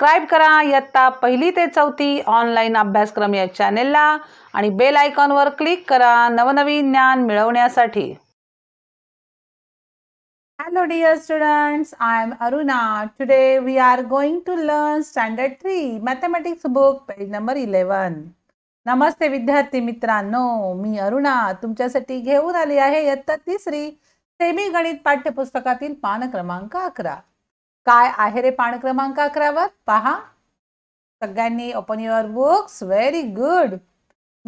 Subscribe करा इयत्ता पहिली ते चौथी ऑनलाईन अभ्यासक्रम या चॅनेलला आणि बेल आयकॉनवर क्लिक करा नवनवीन ज्ञान मिळवण्यासाठी hello dear student I am Aruna today we are going to learn standard three mathematics book page number eleven नमस्ते विद्यार्थी मित्रांनो मी अरुणा तुमच्यासाठी घेऊन आली आहे इयत्ता तिसरी सेमी गणित पाठ्यपुस्तकातील पान क्रमांक अकरा काय आहे रे पान क्रमांक अकरावर पहा सगळ्यांनी open your books very good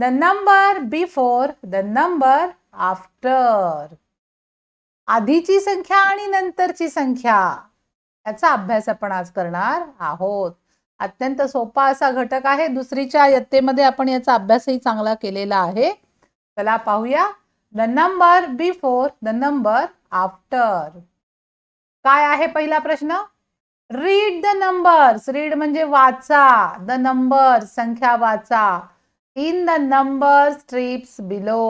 the number before the number after आधीची संख्या आणि नंतरची संख्या याचा अभ्यास आपण आज करणार आहोत अत्यंत सोपा असा घटक आहे दुसरीच्या यत्तेमध्ये आपण याचा अभ्यासही चांगला केलेला आहे चला पाहूया the number before the number after काय आहे पहिला प्रश्न रीड द नंबर्स रीड म्हणजे वाचा द नंबर संख्या वाचा in the number strips below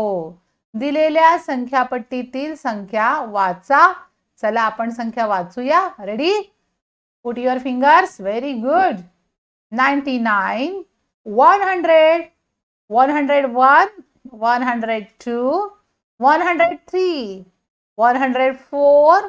दिलेल्या संख्यापट्टीतील संख्या वाचा चला आपण संख्या वाचूया ready put your fingers very good ninety nine one hundred one hundred one one hundred two one hundred three one hundred four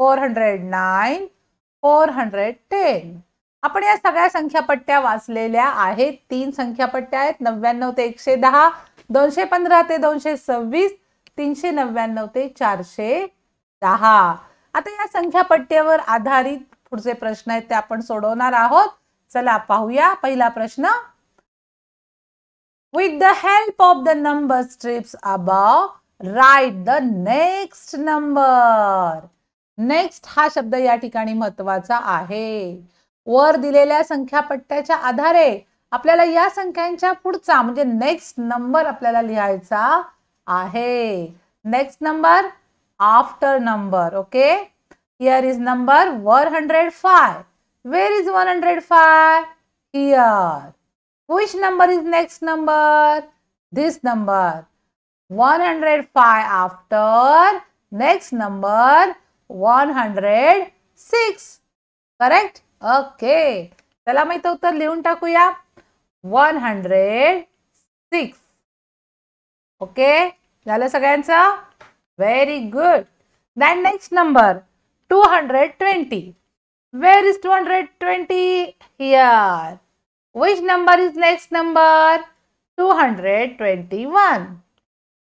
four hundred nine four hundred ten आपण या सगळ्या संख्यापट्ट्या वाचलेल्या आहेत तीन संख्यापट्ट्या आहेत नव्याण्णव ते एकशे दहा दोनशे पंधरा ते दोनशे सव्वीस तीनशे नव्याण्णव ते चारशे दहा आता या संख्यापट्ट्यावर आधारित पुढचे प्रश्न आहेत ते आपण सोडवणार आहोत चला पाहूया पहिला प्रश्न with the help of the number strips above write the next number next हा शब्द या ठिकाणी महत्वाचा आहे वर दिलेल्या संख्या पट्ट्याच्या आधारे आपल्याला या संख्यांच्या पुढचा म्हणजे नेक्स्ट नंबर आपल्याला लिहायचा आहे next number after number okay here is number one hundred five where is one hundred five here is next number this number one hundred five after next number 106 correct okay चला मग इथं उत्तर लिहून टाकूया one hundred six okay झालं सगळ्यांचं very good then next number two hundred twenty where is two hundred twenty here which number is next number two hundred twenty one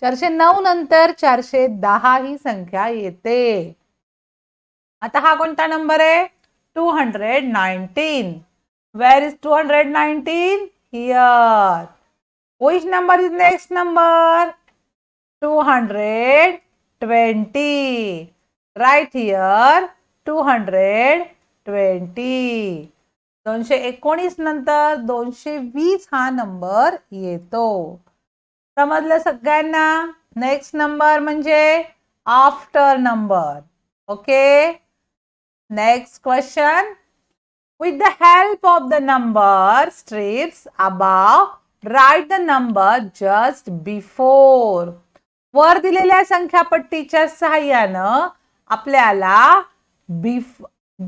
चारशे नऊ नंतर चारशे दहा ही संख्या येते आता हा कोणता नंबर आहे two hundred nineteen where is two hundred nineteen here which number is next number two hundred twenty right here two hundred twenty दोनशे एकोणीस नंतर दोनशे वीस हा नंबर येतो समजलं सगळ्यांना नेक्स्ट नंबर म्हणजे after number okay next question with the help of the number strips above write the number just before वर दिलेल्या संख्यापट्टीच्या सहाय्यानं आपल्याला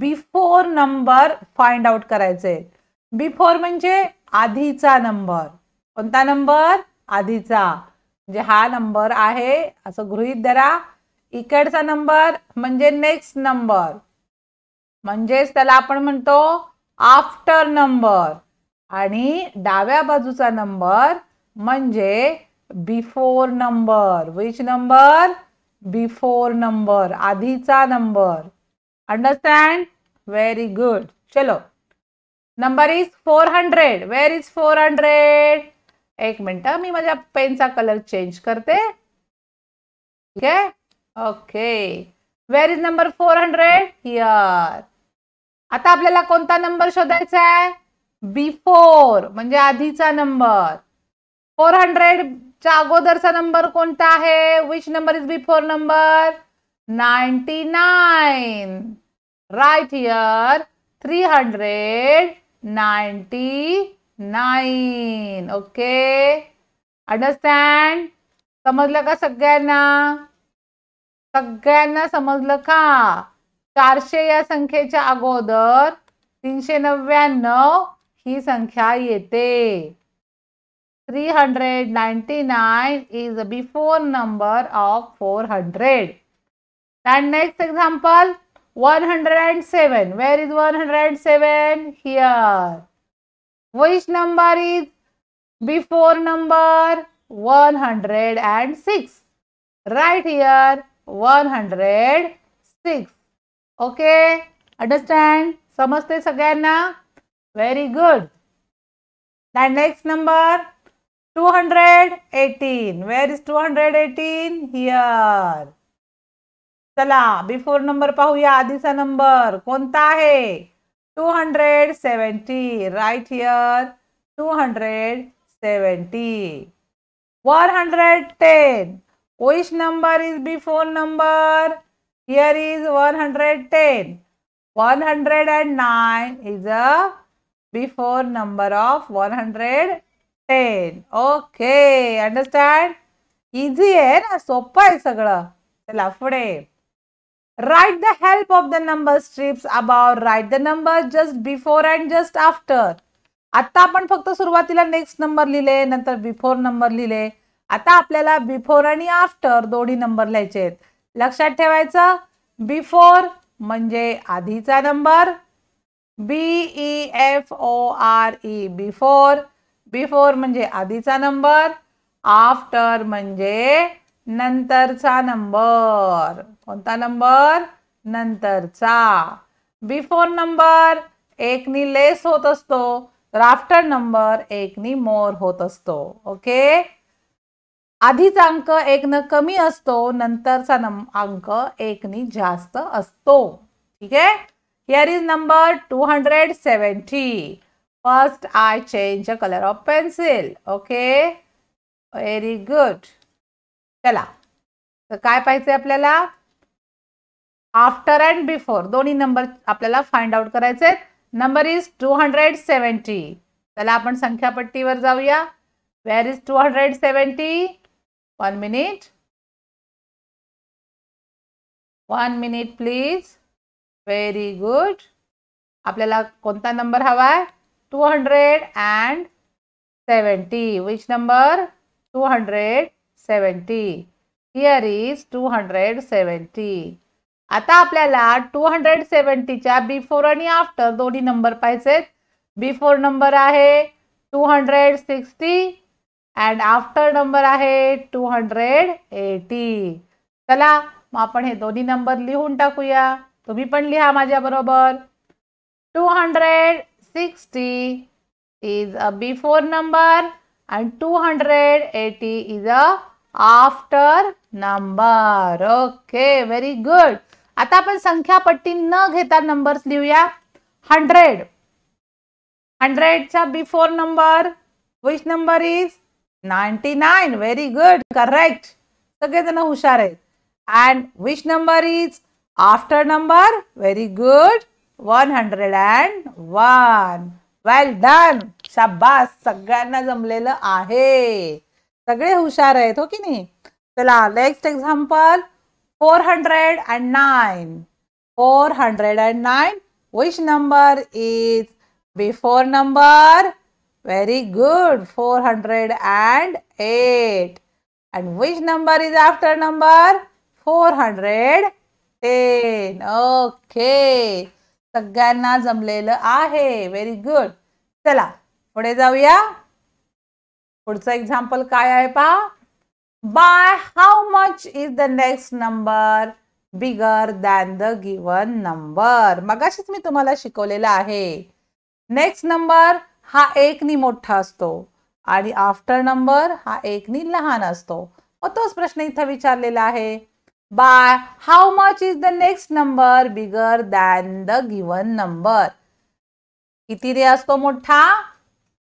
बिफोर नंबर फाइंड आउट करायचे बिफोर म्हणजे आधीचा नंबर कोणता नंबर आधीचा म्हणजे हा नंबर आहे असं गृहित धरा इकडचा नंबर म्हणजे नेक्स्ट नंबर म्हणजेच त्याला आपण म्हणतो आफ्टर नंबर आणि डाव्या बाजूचा नंबर म्हणजे before number which number before number आधीचा नंबर अंडरस्टँड व्हेरी गुड चलो number is four hundred where is four hundred एक मिनटं मी माझ्या पेनचा कलर चेंज करते ठीक आहे okay where is number four hundred here आता आपल्याला कोणता नंबर शोधायचा आहे बिफोर म्हणजे आधीचा नंबर फोर हंड्रेडच्या अगोदरचा नंबर कोणता आहे which number is before number ninety nine right here three hundred ninety nine okay understand समजलं का सगळ्यांना सगळ्यांना समजलं का चारशे या संख्येच्या अगोदर तीनशे नव्याण्णव ही संख्या येते three hundred ninety nine is a before number of four hundred and next example one hundred and seven where is one hundred and seven here which number is before number one hundred and six right here one hundred six okay understand समजते सगळ्यांना very good next number two hundred eighteen where is two hundred eighteen चला before number पाहूया आधीचा number कोणता आहे 270 right here 270 110 which number is before number here is 110 109 is a before number of 110 okay understand easy आहे ना सोपं आहे सगळं चला Write the help of the number strips above. Write the number just before and just after. आता आपण फक्त सुरुवातीला नेक्स्ट नंबर लिहिले नंतर बिफोर नंबर लिहिले आता आपल्याला बिफोर आणि आफ्टर दोन्ही नंबर लिहायचे आहेत लक्षात ठेवायचं बिफोर म्हणजे आधीचा number B E F O R E before before म्हणजे आधीचा नंबर आफ्टर म्हणजे नंतरचा नंबर कोणता नंबर नंतरचा बिफोर नंबर एकनी लेस होत असतो तर आफ्टर नंबर एकनी मोर होत असतो ओके आधीचा अंक एकनं कमी असतो नंतरचा अंक एकनी जास्त असतो ठीक आहे here is number two hundred seventy first I change a colour of pencil okay very good चला तर काय पाहिजे आपल्याला आफ्टर अँड बिफोर दोन्ही नंबर आपल्याला फाइंड आउट करायचे आहेत number is two hundred seventy चला आपण संख्या पट्टीवर जाऊया where is two hundred seventy one minute one minute please very good आपल्याला कोणता नंबर हवा आहे two hundred and seventy which number two hundred seventy here is two hundred आता आपल्याला टू हंड्रेड बिफोर आणि आफ्टर दोन्ही नंबर पाहिजेत before number आहे two hundred sixty and after number आहे टू हंड्रेड एटी चला मग आपण हे दोन्ही नंबर लिहून टाकूया तुम्ही पण लिहा माझ्याबरोबर two hundred sixty is a before number and two hundred eighty is a after number okay very good आता आपण संख्या पट्टी न घेता नंबर्स लिहूया हंड्रेड हंड्रेडचा before number which number is ninety nine very good correct सगळेजण हुशार आहेत and which number is after number very good one hundred and one well done शाबास सगळ्यांना जमलेलं आहे सगळे हुशार आहेत हो की नाही चला next example four hundred and nine four hundred and nine which number is before number very good four hundred and eight and which number is after number four hundred ten okay सगळ्यांना जमलेलं आहे very good चला पुढे जाऊया पुढचं example काय आहे पहा by how much is the next number bigger than the given number मगाशीच मी तुम्हाला शिकवलेला आहे नेक्स्ट नंबर हा एकनी मोठा असतो आणि आफ्टर नंबर हा एकनी लहान असतो मग तोच प्रश्न इथं विचारलेला आहे by how much is the next number bigger than the given number किती रे असतो मोठा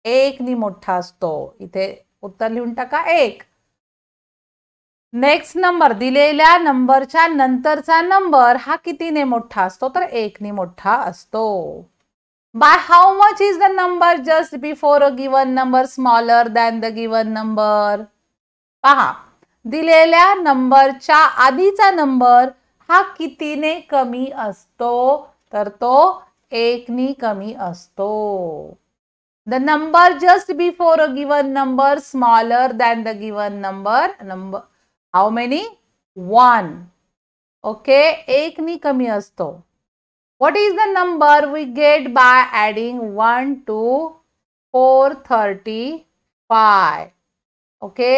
एकनी मोठा असतो इथे उत्तर लिहून टाका एक नेक्स्ट नंबर दिलेल्या नंबरच्या नंतरचा नंबर हा कितीने मोठा असतो तर एकने मोठा असतो by how much is the number just before a given number smaller than the given number पहा दिलेल्या नंबरच्या आधीचा नंबर हा कितीने कमी असतो तर तो एकनी कमी असतो the number just before a given number smaller than the given number number how many 1 okay 1 ni kami asto what is the number we get by adding 1 to 435 okay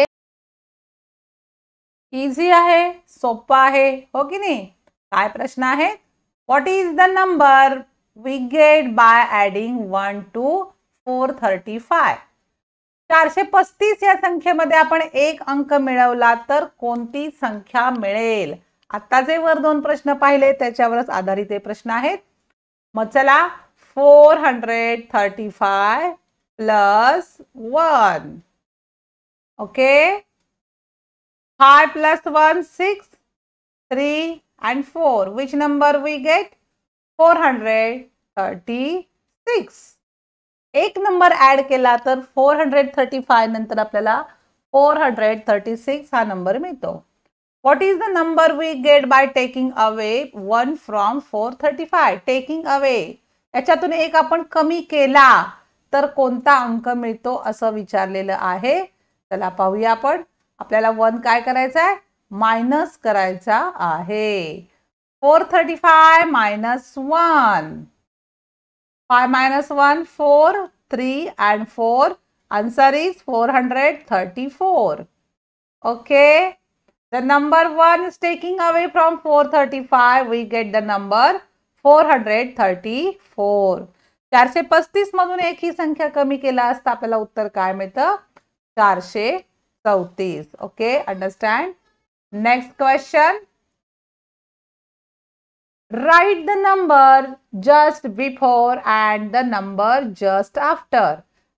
easy आहे सोपा आहे हो की नाही काय प्रश्न आहे what is the number we get by adding one to four thirty five चारशे पस्तीस या संख्येमध्ये आपण एक अंक मिळवला तर कोणती संख्या मिळेल आता जे वर दोन प्रश्न पाहिले त्याच्यावरच आधारित हे प्रश्न आहेत मग चला four hundred thirty five plus one okay five plus one six three and four which number we get four hundred thirty six एक नंबर ऍड केला तर फोर हंड्रेड थर्टी फाय नंतर आपल्याला फोर हंड्रेड थर्टी सिक्स हा number मिळतो what is the number we get by taking away one from four thirty five taking away याच्यातून एक आपण कमी केला तर कोणता अंक मिळतो असं विचारलेलं आहे चला पाहूया आपण आपल्याला वन काय करायचं आहे मायनस करायचा आहे four thirty five minus one 5 minus 1, 4, 3 and 4. Answer is 434. Okay. The number 1 is taking away from 435. We get the number 434. चारशे पस्तीस मधून एक ही संख्या कमी केला असता आपल्याला उत्तर काय मिळतं चारशे चौतीस okay understand next question write the number just before and the number just after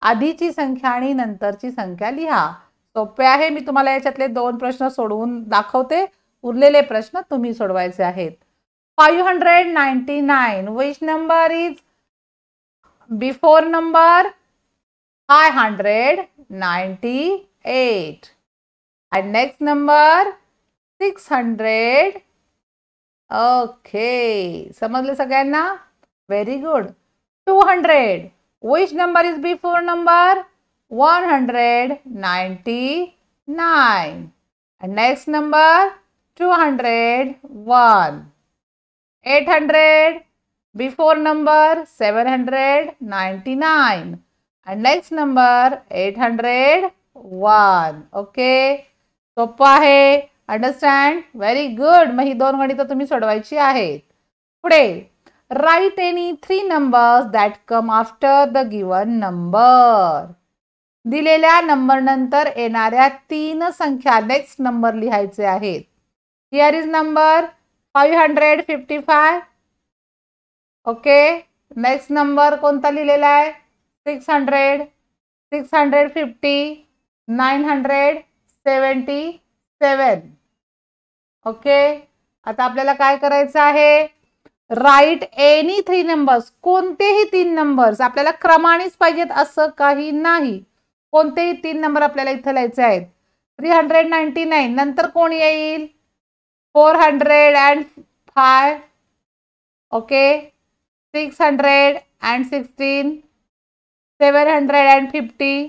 आधीची संख्या आणि नंतरची संख्या लिहा सोपे आहे मी तुम्हाला याच्यातले दोन प्रश्न सोडवून दाखवते उरलेले प्रश्न तुम्ही सोडवायचे आहेत five hundred ninety nine which number is before number five hundred ninety eight and next number six hundred okay समजलं सगळ्यांना very good two hundred which number is before number one hundred ninety nine next number two hundred one eight hundred before number 799 and eight hundred 801 okay सोपा है understand very good मग ही दोन गणितं तुम्ही सोडवायची आहेत पुढे write any three numbers that come after the given number दिलेल्या नंबर नंतर येणाऱ्या तीन संख्या नेक्स्ट नंबर लिहायचे आहेत here is number five hundred fifty five okay next number कोणता लिहिलेला आहे six hundred six hundred fifty nine hundred seventy seven okay आता आपल्याला काय करायचं आहे राईट एनी थ्री नंबर्स कोणतेही तीन नंबर्स आपल्याला क्रमानेच पाहिजेत असं काही नाही कोणतेही तीन नंबर आपल्याला इथं लिहायचे आहेत थ्री हंड्रेड नाईन्टी नाईन नंतर कोण येईल four hundred and five okay six hundred and sixteen seven hundred and fifty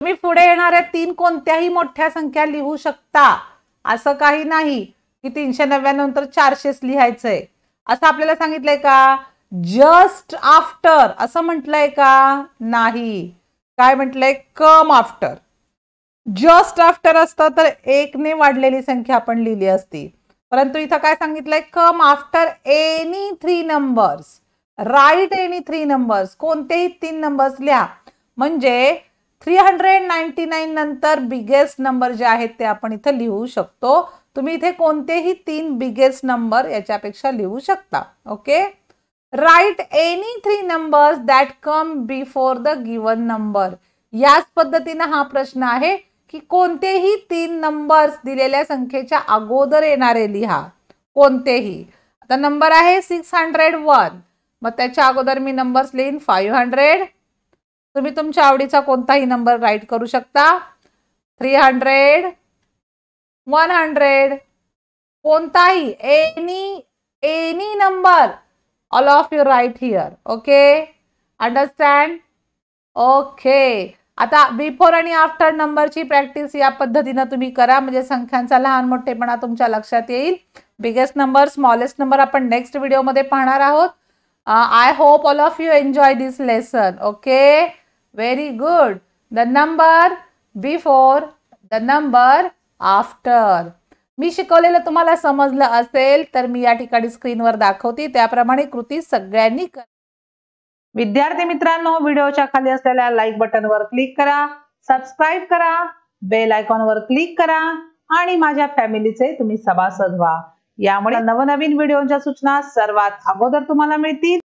तुम्ही पुढे येणाऱ्या तीन कोणत्याही मोठ्या संख्या लिहू शकता असं काही नाही की तीनशे नव्याण्णव नंतर चारशेच लिहायचंय असं आपल्याला सांगितलंय का जस्ट आफ्टर असं म्हटलंय का नाही काय म्हटलंय कम आफ्टर जस्ट आफ्टर असतं तर एकने वाढलेली संख्या आपण लिहिली असती परंतु इथं काय सांगितलंय come after any three numbers right any three numbers कोणतेही तीन नंबर्स लिहा म्हणजे थ्री हंड्रेड नाईन्टी नाईन नंतर बिगेस्ट नंबर जे आहेत ते आपण इथं लिहू शकतो तुम्ही इथे कोणतेही तीन बिगेस्ट नंबर याच्यापेक्षा लिहू शकता okay write any three numbers that come before the given number याच पद्धतीनं हा प्रश्न आहे की कोणतेही तीन नंबर्स दिलेल्या संख्येच्या अगोदर येणारे लिहा कोणतेही आता नंबर आहे सिक्स हंड्रेड वन मग त्याच्या अगोदर मी नंबर्स लिहीन फाईव्ह हंड्रेड तुम्ही तुमच्या आवडीचा कोणताही नंबर राईट करू शकता थ्री हंड्रेड वन हंड्रेड कोणताही any any number all of you write here okay understand okay आता बिफोर आणि आफ्टर नंबरची प्रॅक्टिस या पद्धतीनं तुम्ही करा म्हणजे संख्यांचा लहान मोठेपणा तुमच्या लक्षात येईल बिगेस्ट नंबर स्मॉलेस्ट नंबर आपण नेक्स्ट व्हिडिओमध्ये पाहणार आहोत I hope all of you enjoy this lesson okay very good the number before the number after मी शिकवलेलं तुम्हाला समजलं असेल तर मी या ठिकाणी स्क्रीनवर दाखवते त्याप्रमाणे कृती सगळ्यांनी विद्यार्थी मित्रांनो व्हिडिओच्या खाली असलेल्या लाईक बटनवर क्लिक करा सबस्क्राईब करा बेल आयकॉनवर क्लिक करा आणि माझ्या फॅमिलीचे तुम्ही सभासद व्हा यामुळे नवनवीन व्हिडिओच्या सूचना सर्वात अगोदर तुम्हाला मिळतील